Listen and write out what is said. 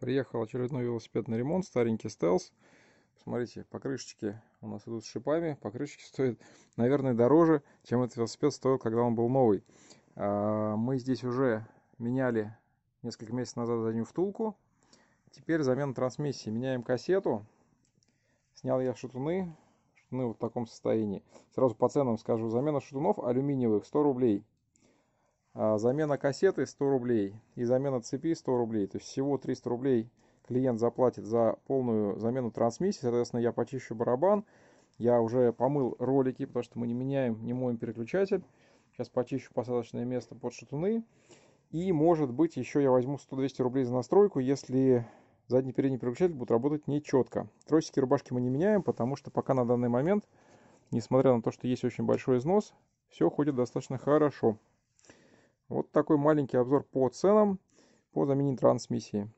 Приехал очередной велосипедный ремонт, старенький стелс. Смотрите, покрышечки у нас идут с шипами. Покрышечки стоят, наверное, дороже, чем этот велосипед стоил, когда он был новый. А, мы здесь уже меняли несколько месяцев назад заднюю втулку. Теперь замена трансмиссии. Меняем кассету. Снял я шатуны. Шатуны вот в таком состоянии. Сразу по ценам скажу. Замена шатунов алюминиевых 100 рублей. А, замена кассеты 100 рублей и замена цепи 100 рублей. То есть всего 300 рублей клиент заплатит за полную замену трансмиссии. Соответственно, я почищу барабан. Я уже помыл ролики, потому что мы не меняем, не моем переключатель. Сейчас почищу посадочное место под шатуны. И, может быть, еще я возьму 100-200 рублей за настройку, если задний передний переключатель будет работать нечетко. Тросики рубашки мы не меняем, потому что пока на данный момент, несмотря на то, что есть очень большой износ, все ходит достаточно хорошо. Вот такой маленький обзор по ценам по замене трансмиссии.